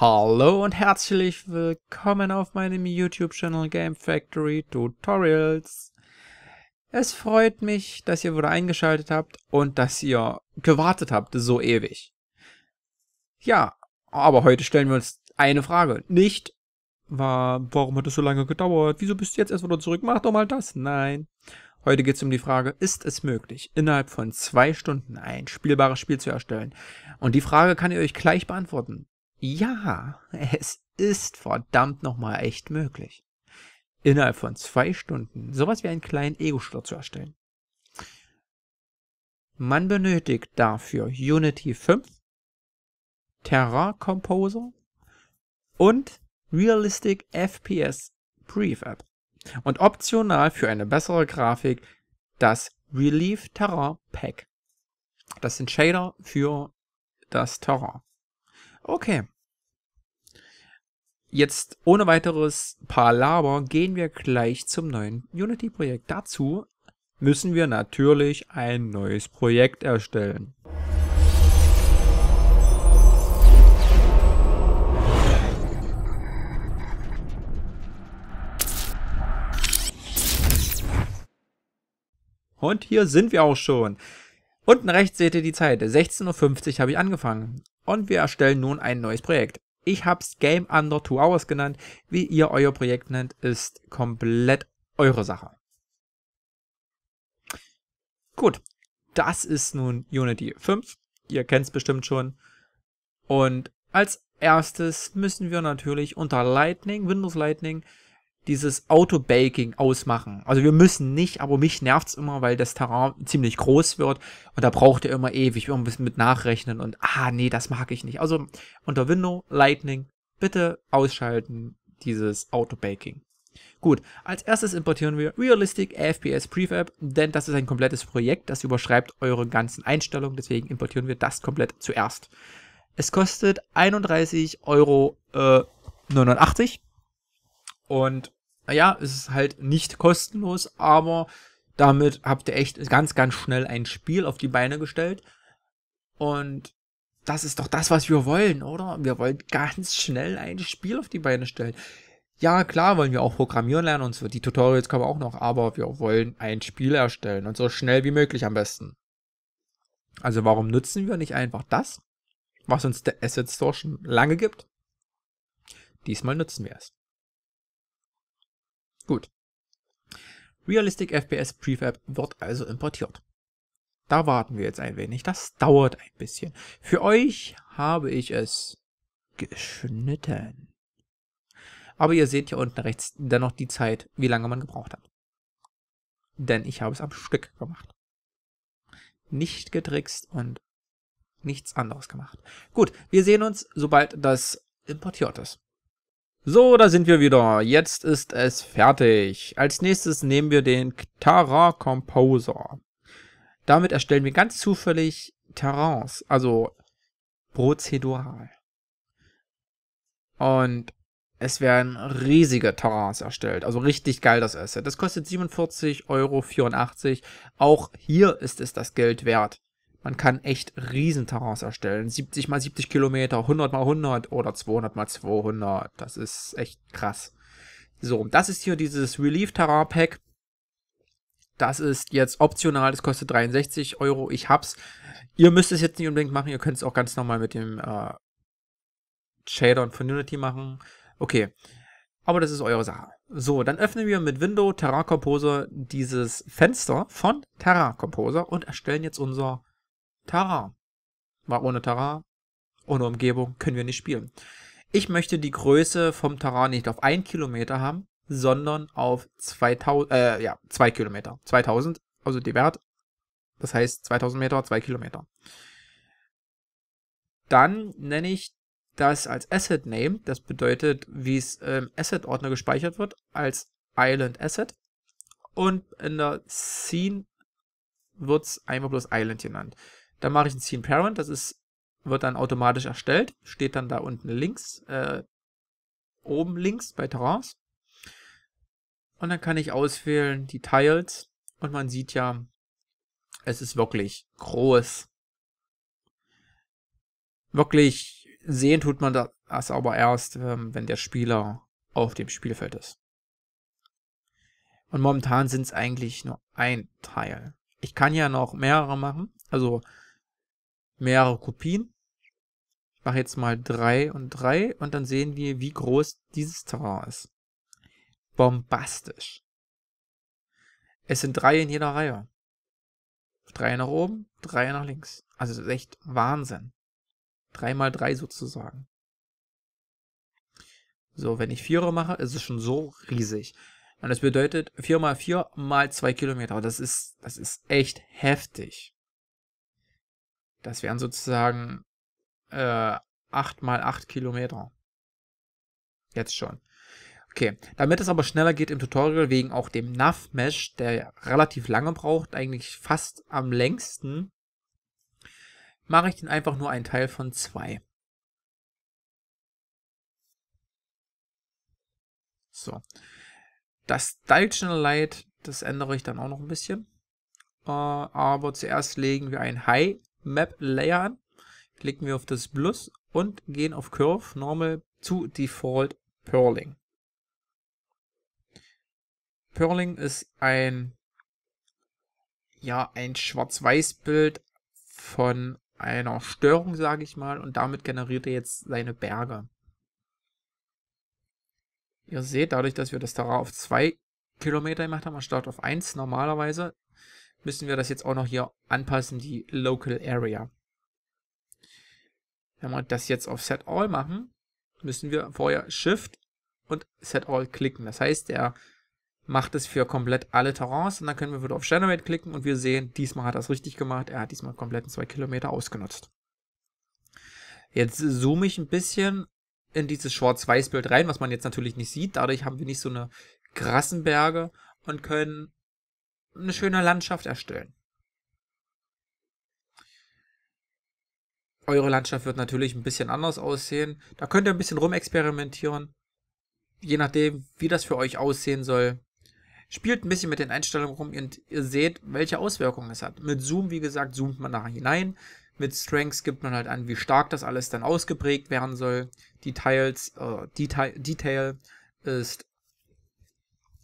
Hallo und herzlich willkommen auf meinem YouTube-Channel Game Factory Tutorials. Es freut mich, dass ihr wieder eingeschaltet habt und dass ihr gewartet habt, so ewig. Ja, aber heute stellen wir uns eine Frage. Nicht, war, warum hat es so lange gedauert? Wieso bist du jetzt erst wieder zurück? Mach doch mal das. Nein. Heute geht es um die Frage, ist es möglich, innerhalb von zwei Stunden ein spielbares Spiel zu erstellen? Und die Frage kann ihr euch gleich beantworten. Ja, es ist verdammt nochmal echt möglich. Innerhalb von zwei Stunden sowas wie einen kleinen ego store zu erstellen. Man benötigt dafür Unity 5, Terra Composer und Realistic FPS Brief App. und optional für eine bessere Grafik das Relief Terra Pack. Das sind Shader für das Terrain. Okay. Jetzt ohne weiteres Palaver gehen wir gleich zum neuen Unity-Projekt. Dazu müssen wir natürlich ein neues Projekt erstellen. Und hier sind wir auch schon. Unten rechts seht ihr die Zeit. 16.50 Uhr habe ich angefangen und wir erstellen nun ein neues Projekt. Ich habe es Game Under Two Hours genannt. Wie ihr euer Projekt nennt, ist komplett eure Sache. Gut, das ist nun Unity 5. Ihr kennt es bestimmt schon. Und als erstes müssen wir natürlich unter Lightning, Windows Lightning, dieses auto ausmachen. Also wir müssen nicht, aber mich nervt's immer, weil das Terrain ziemlich groß wird und da braucht ihr immer ewig, immer mit nachrechnen und ah, nee, das mag ich nicht. Also unter Window, Lightning, bitte ausschalten dieses auto Gut, als erstes importieren wir Realistic FPS Prefab, denn das ist ein komplettes Projekt, das überschreibt eure ganzen Einstellungen, deswegen importieren wir das komplett zuerst. Es kostet 31,89 Euro äh, und naja, es ist halt nicht kostenlos, aber damit habt ihr echt ganz, ganz schnell ein Spiel auf die Beine gestellt. Und das ist doch das, was wir wollen, oder? Wir wollen ganz schnell ein Spiel auf die Beine stellen. Ja, klar wollen wir auch programmieren lernen und so. Die Tutorials kommen auch noch, aber wir wollen ein Spiel erstellen und so schnell wie möglich am besten. Also warum nutzen wir nicht einfach das, was uns der Asset Store schon lange gibt? Diesmal nutzen wir es. Gut. Realistic FPS Prefab wird also importiert. Da warten wir jetzt ein wenig. Das dauert ein bisschen. Für euch habe ich es geschnitten. Aber ihr seht hier unten rechts dennoch die Zeit, wie lange man gebraucht hat. Denn ich habe es am Stück gemacht. Nicht getrickst und nichts anderes gemacht. Gut, wir sehen uns, sobald das importiert ist. So, da sind wir wieder. Jetzt ist es fertig. Als nächstes nehmen wir den Tara Composer. Damit erstellen wir ganz zufällig Terrains, also prozedural. Und es werden riesige Terrains erstellt. Also richtig geil das Asset. Das kostet 47,84 Euro. Auch hier ist es das Geld wert. Man kann echt Riesenterrains erstellen. 70 mal 70 Kilometer, 100 mal 100 oder 200 mal 200. Das ist echt krass. So, das ist hier dieses Relief Terrain Pack. Das ist jetzt optional, das kostet 63 Euro. Ich hab's. Ihr müsst es jetzt nicht unbedingt machen, ihr könnt es auch ganz normal mit dem äh, Shader und Unity machen. Okay. Aber das ist eure Sache. So, dann öffnen wir mit Window Terra Composer dieses Fenster von Terra Composer und erstellen jetzt unser Terrain. Weil ohne Terrain, ohne Umgebung können wir nicht spielen. Ich möchte die Größe vom Terrain nicht auf 1 Kilometer haben, sondern auf 2000, äh, ja, 2 Kilometer. 2000, also die Wert. Das heißt 2000 Meter, 2 Kilometer. Dann nenne ich das als Asset Name, das bedeutet, wie es im Asset Ordner gespeichert wird, als Island Asset. Und in der Scene wird es einfach bloß Island genannt. Dann mache ich ein Scene Parent, das ist, wird dann automatisch erstellt, steht dann da unten links, äh, oben links bei Terrains. Und dann kann ich auswählen die Tiles und man sieht ja, es ist wirklich groß. Wirklich sehen tut man das aber erst, ähm, wenn der Spieler auf dem Spielfeld ist. Und momentan sind es eigentlich nur ein Teil. Ich kann ja noch mehrere machen. Also mehrere Kopien. Ich mache jetzt mal 3 und 3 und dann sehen wir, wie groß dieses Terrain ist. Bombastisch. Es sind drei in jeder Reihe. Drei nach oben, drei nach links. Also das ist echt Wahnsinn. 3 mal 3 sozusagen. So, wenn ich 4 mache, ist es schon so riesig. Und das bedeutet 4 mal 4 mal 2 Kilometer. Das ist, das ist echt heftig. Das wären sozusagen äh, 8 mal 8 Kilometer. Jetzt schon. Okay, damit es aber schneller geht im Tutorial, wegen auch dem Nav-Mesh, der relativ lange braucht, eigentlich fast am längsten, mache ich den einfach nur einen Teil von 2. So. Das Style Channel Light, das ändere ich dann auch noch ein bisschen. Äh, aber zuerst legen wir ein High Map Layer an, klicken wir auf das Plus und gehen auf Curve Normal zu Default Purling. Purling ist ein, ja, ein Schwarz-Weiß-Bild von einer Störung, sage ich mal, und damit generiert er jetzt seine Berge. Ihr seht, dadurch, dass wir das Terrain auf 2 Kilometer gemacht haben, anstatt auf 1 normalerweise, müssen wir das jetzt auch noch hier anpassen, die Local Area. Wenn wir das jetzt auf Set All machen, müssen wir vorher Shift und Set All klicken. Das heißt, er macht es für komplett alle Terrains und dann können wir wieder auf Generate klicken und wir sehen, diesmal hat er es richtig gemacht. Er hat diesmal komplett zwei Kilometer ausgenutzt. Jetzt zoome ich ein bisschen in dieses Schwarz-Weiß-Bild rein, was man jetzt natürlich nicht sieht. Dadurch haben wir nicht so eine krassen Berge und können eine schöne Landschaft erstellen. Eure Landschaft wird natürlich ein bisschen anders aussehen. Da könnt ihr ein bisschen rumexperimentieren. Je nachdem, wie das für euch aussehen soll. Spielt ein bisschen mit den Einstellungen rum und ihr seht, welche Auswirkungen es hat. Mit Zoom, wie gesagt, zoomt man nachher hinein. Mit Strengths gibt man halt an, wie stark das alles dann ausgeprägt werden soll. Details, äh, Detail, Detail ist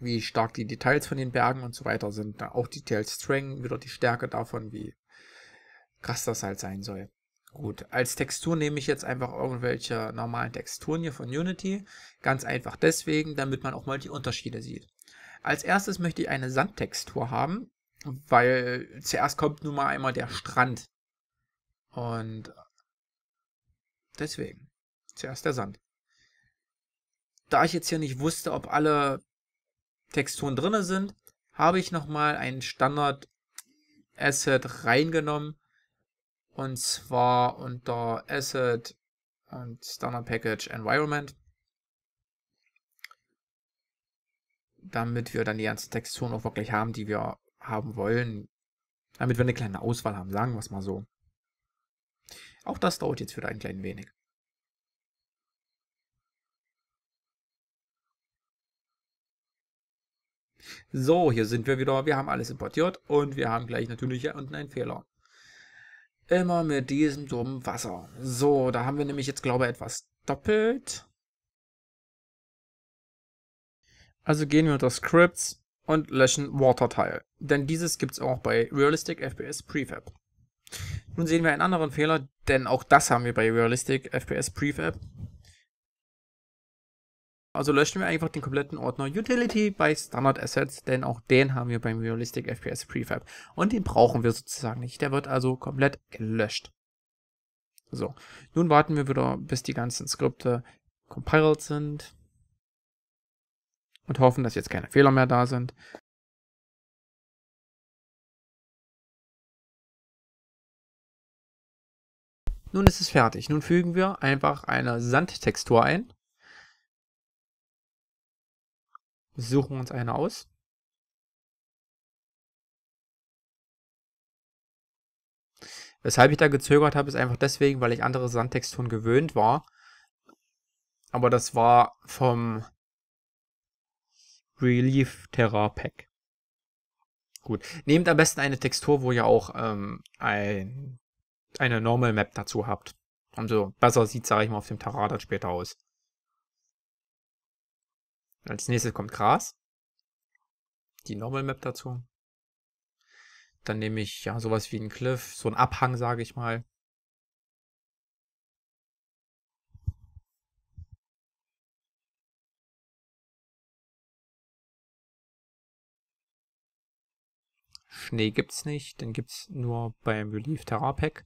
wie stark die Details von den Bergen und so weiter sind. Auch Details String, wieder die Stärke davon, wie krass das halt sein soll. Gut, als Textur nehme ich jetzt einfach irgendwelche normalen Texturen hier von Unity. Ganz einfach deswegen, damit man auch mal die Unterschiede sieht. Als erstes möchte ich eine Sandtextur haben, weil zuerst kommt nun mal einmal der Strand. Und deswegen, zuerst der Sand. Da ich jetzt hier nicht wusste, ob alle Texturen drin sind, habe ich nochmal ein Standard-Asset reingenommen. Und zwar unter Asset und Standard Package Environment. Damit wir dann die ganzen Texturen auch wirklich haben, die wir haben wollen. Damit wir eine kleine Auswahl haben, sagen wir es mal so. Auch das dauert jetzt wieder ein klein wenig. So, hier sind wir wieder. Wir haben alles importiert und wir haben gleich natürlich hier unten einen Fehler. Immer mit diesem dummen Wasser. So, da haben wir nämlich jetzt, glaube ich, etwas doppelt. Also gehen wir unter Scripts und löschen Watertile. Denn dieses gibt es auch bei Realistic FPS Prefab. Nun sehen wir einen anderen Fehler, denn auch das haben wir bei Realistic FPS Prefab. Also löschen wir einfach den kompletten Ordner Utility bei Standard Assets, denn auch den haben wir beim Realistic FPS Prefab. Und den brauchen wir sozusagen nicht. Der wird also komplett gelöscht. So, nun warten wir wieder, bis die ganzen Skripte compiled sind. Und hoffen, dass jetzt keine Fehler mehr da sind. Nun ist es fertig. Nun fügen wir einfach eine Sandtextur ein. suchen uns eine aus. Weshalb ich da gezögert habe, ist einfach deswegen, weil ich andere Sandtexturen gewöhnt war. Aber das war vom Relief Terra Pack. Gut. Nehmt am besten eine Textur, wo ihr auch ähm, ein, eine Normal Map dazu habt. Umso also besser sieht, sage ich mal, auf dem Terra dann später aus. Als nächstes kommt Gras. Die Normal Map dazu. Dann nehme ich ja sowas wie einen Cliff, so einen Abhang, sage ich mal. Schnee gibt es nicht, den gibt es nur beim Relief Terra Pack.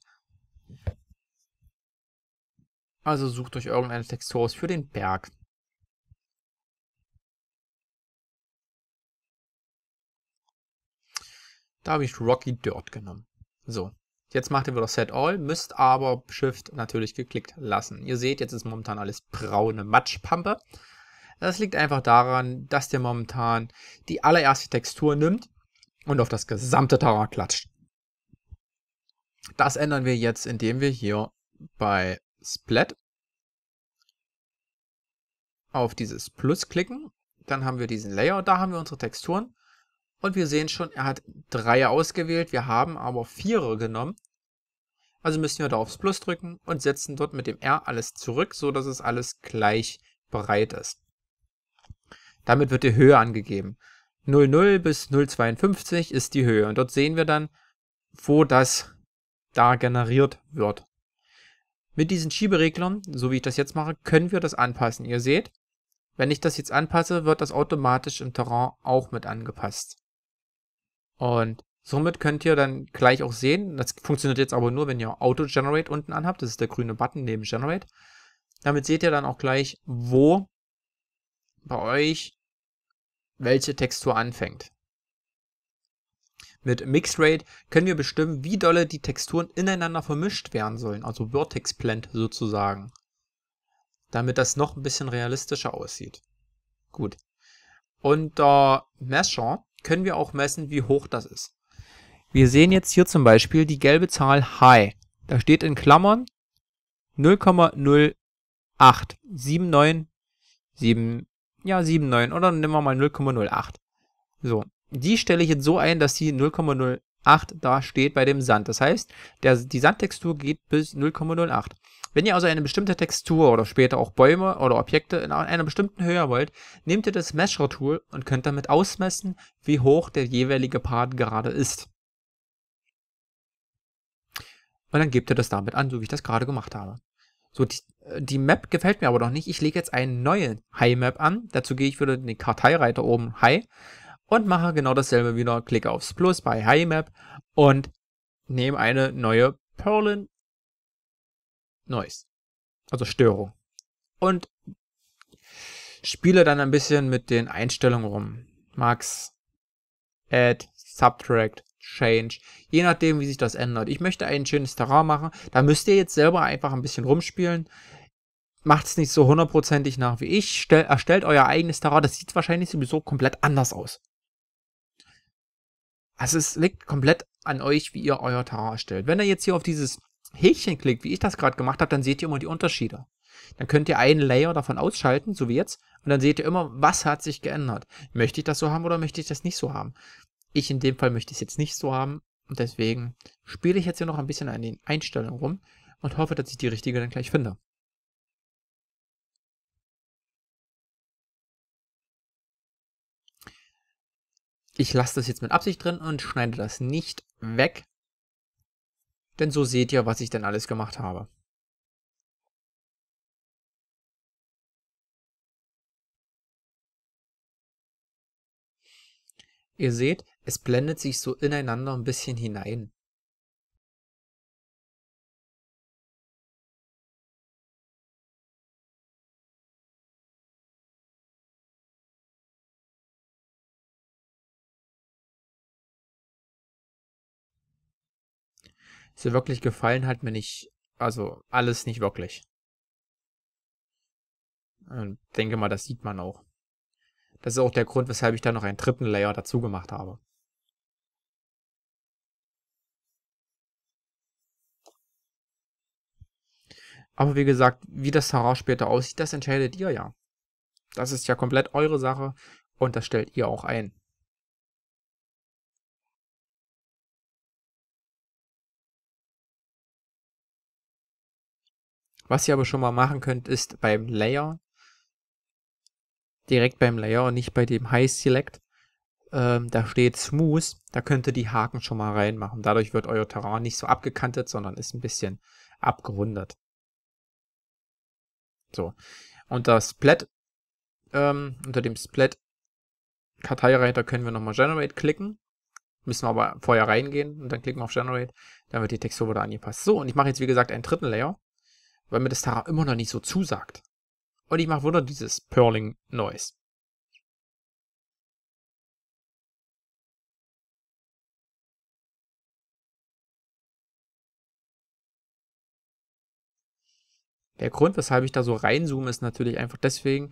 Also sucht euch irgendeine Textur aus für den Berg. Da habe ich Rocky Dirt genommen. So, jetzt macht ihr wieder Set All, müsst aber Shift natürlich geklickt lassen. Ihr seht, jetzt ist momentan alles braune Matschpampe. Das liegt einfach daran, dass der momentan die allererste Textur nimmt und auf das gesamte Terrain klatscht. Das ändern wir jetzt, indem wir hier bei Splat auf dieses Plus klicken. Dann haben wir diesen Layer, da haben wir unsere Texturen. Und wir sehen schon, er hat drei ausgewählt. Wir haben aber Vierer genommen. Also müssen wir da aufs Plus drücken und setzen dort mit dem R alles zurück, so dass es alles gleich breit ist. Damit wird die Höhe angegeben. 00 bis 052 ist die Höhe und dort sehen wir dann, wo das da generiert wird. Mit diesen Schiebereglern, so wie ich das jetzt mache, können wir das anpassen. Ihr seht, wenn ich das jetzt anpasse, wird das automatisch im Terrain auch mit angepasst. Und somit könnt ihr dann gleich auch sehen, das funktioniert jetzt aber nur, wenn ihr Auto-Generate unten anhabt, das ist der grüne Button neben Generate. Damit seht ihr dann auch gleich, wo bei euch welche Textur anfängt. Mit Mixed Rate können wir bestimmen, wie dolle die Texturen ineinander vermischt werden sollen, also Vertex Blend sozusagen, damit das noch ein bisschen realistischer aussieht. Gut. Unter Mesher können wir auch messen, wie hoch das ist. Wir sehen jetzt hier zum Beispiel die gelbe Zahl High. Da steht in Klammern 0,0879, ja 79 oder nehmen wir mal 0,08. So, die stelle ich jetzt so ein, dass die 0,08 0,08 da steht bei dem Sand. Das heißt, der, die Sandtextur geht bis 0,08. Wenn ihr also eine bestimmte Textur oder später auch Bäume oder Objekte in einer bestimmten Höhe wollt, nehmt ihr das Measure-Tool und könnt damit ausmessen, wie hoch der jeweilige Part gerade ist. Und dann gebt ihr das damit an, so wie ich das gerade gemacht habe. So, die, äh, die Map gefällt mir aber noch nicht. Ich lege jetzt eine neue High-Map an. Dazu gehe ich wieder in den Karteireiter oben High und mache genau dasselbe wieder, klicke aufs Plus bei HiMap und nehme eine neue Perlin Noise, also Störung. Und spiele dann ein bisschen mit den Einstellungen rum. Max, Add, Subtract, Change, je nachdem, wie sich das ändert. Ich möchte ein schönes Terrain machen, da müsst ihr jetzt selber einfach ein bisschen rumspielen macht es nicht so hundertprozentig nach wie ich. Stell, erstellt euer eigenes Terrain. Das sieht wahrscheinlich sowieso komplett anders aus. Also es liegt komplett an euch, wie ihr euer Tarot erstellt. Wenn ihr jetzt hier auf dieses Häkchen klickt, wie ich das gerade gemacht habe, dann seht ihr immer die Unterschiede. Dann könnt ihr einen Layer davon ausschalten, so wie jetzt, und dann seht ihr immer, was hat sich geändert. Möchte ich das so haben oder möchte ich das nicht so haben? Ich in dem Fall möchte es jetzt nicht so haben und deswegen spiele ich jetzt hier noch ein bisschen an den Einstellungen rum und hoffe, dass ich die richtige dann gleich finde. Ich lasse das jetzt mit Absicht drin und schneide das nicht weg, denn so seht ihr, was ich denn alles gemacht habe. Ihr seht, es blendet sich so ineinander ein bisschen hinein. so wirklich gefallen hat mir nicht, also alles nicht wirklich. Und denke mal, das sieht man auch. Das ist auch der Grund, weshalb ich da noch einen dritten Layer dazu gemacht habe. Aber wie gesagt, wie das Terrain später aussieht, das entscheidet ihr ja. Das ist ja komplett eure Sache und das stellt ihr auch ein. Was ihr aber schon mal machen könnt, ist beim Layer, direkt beim Layer und nicht bei dem High Select, ähm, da steht Smooth, da könnt ihr die Haken schon mal reinmachen. Dadurch wird euer Terrain nicht so abgekantet, sondern ist ein bisschen abgerundet. So, unter Splat, ähm, unter dem Splat Karteireiter können wir nochmal Generate klicken. Müssen wir aber vorher reingehen und dann klicken wir auf Generate, dann wird die Textur wieder angepasst. So, und ich mache jetzt wie gesagt einen dritten Layer weil mir das Terra immer noch nicht so zusagt. Und ich mache wunder dieses Purling Noise. Der Grund, weshalb ich da so reinzoome, ist natürlich einfach deswegen,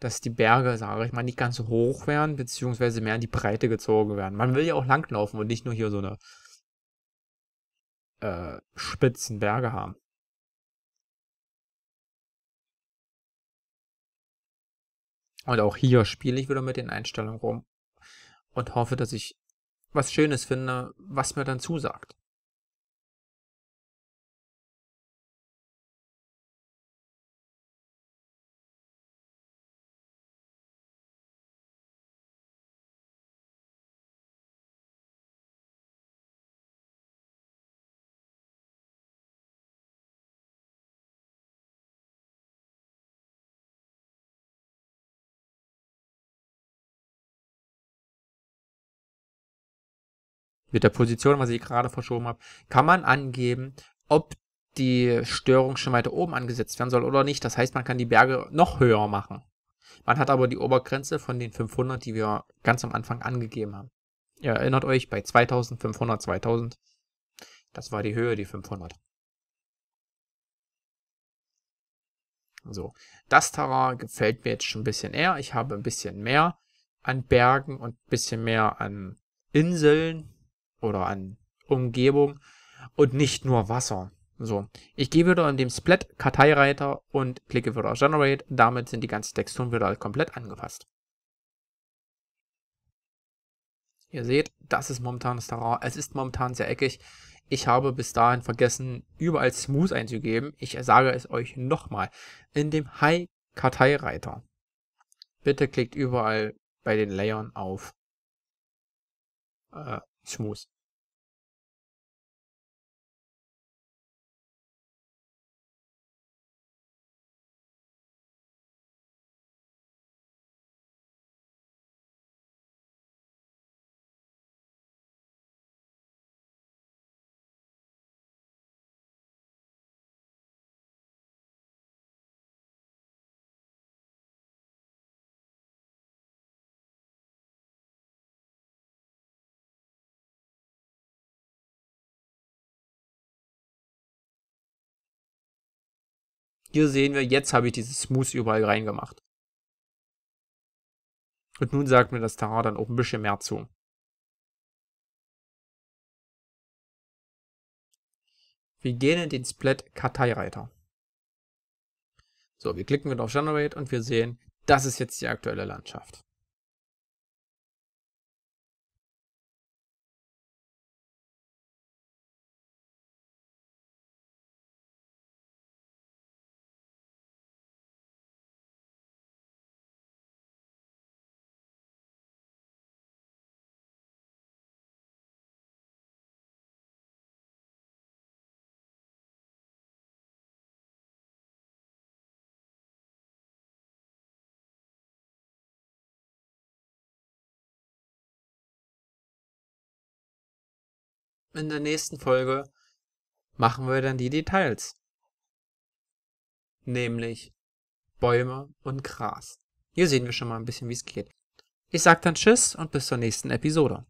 dass die Berge, sage ich mal, nicht ganz so hoch werden, beziehungsweise mehr in die Breite gezogen werden. Man will ja auch langlaufen und nicht nur hier so eine äh, spitzen Berge haben. Und auch hier spiele ich wieder mit den Einstellungen rum und hoffe, dass ich was Schönes finde, was mir dann zusagt. mit der Position, was ich gerade verschoben habe, kann man angeben, ob die Störung schon weiter oben angesetzt werden soll oder nicht. Das heißt, man kann die Berge noch höher machen. Man hat aber die Obergrenze von den 500, die wir ganz am Anfang angegeben haben. Ihr erinnert euch bei 2500, 2000. Das war die Höhe, die 500. So, das Terrain gefällt mir jetzt schon ein bisschen eher. Ich habe ein bisschen mehr an Bergen und ein bisschen mehr an Inseln oder an Umgebung und nicht nur Wasser. So, ich gehe wieder in dem Splat Karteireiter und klicke wieder auf Generate. Damit sind die ganzen Texturen wieder komplett angepasst. Ihr seht, das ist momentan das Terrain. Es ist momentan sehr eckig. Ich habe bis dahin vergessen, überall Smooth einzugeben. Ich sage es euch nochmal. In dem High Karteireiter. Bitte klickt überall bei den Layern auf äh, Schmus. Hier sehen wir, jetzt habe ich dieses Smooth überall reingemacht. Und nun sagt mir das Terrain dann auch ein bisschen mehr zu. Wir gehen in den Splat-Karteireiter. So, wir klicken wieder auf Generate und wir sehen, das ist jetzt die aktuelle Landschaft. in der nächsten Folge machen wir dann die Details. Nämlich Bäume und Gras. Hier sehen wir schon mal ein bisschen, wie es geht. Ich sage dann Tschüss und bis zur nächsten Episode.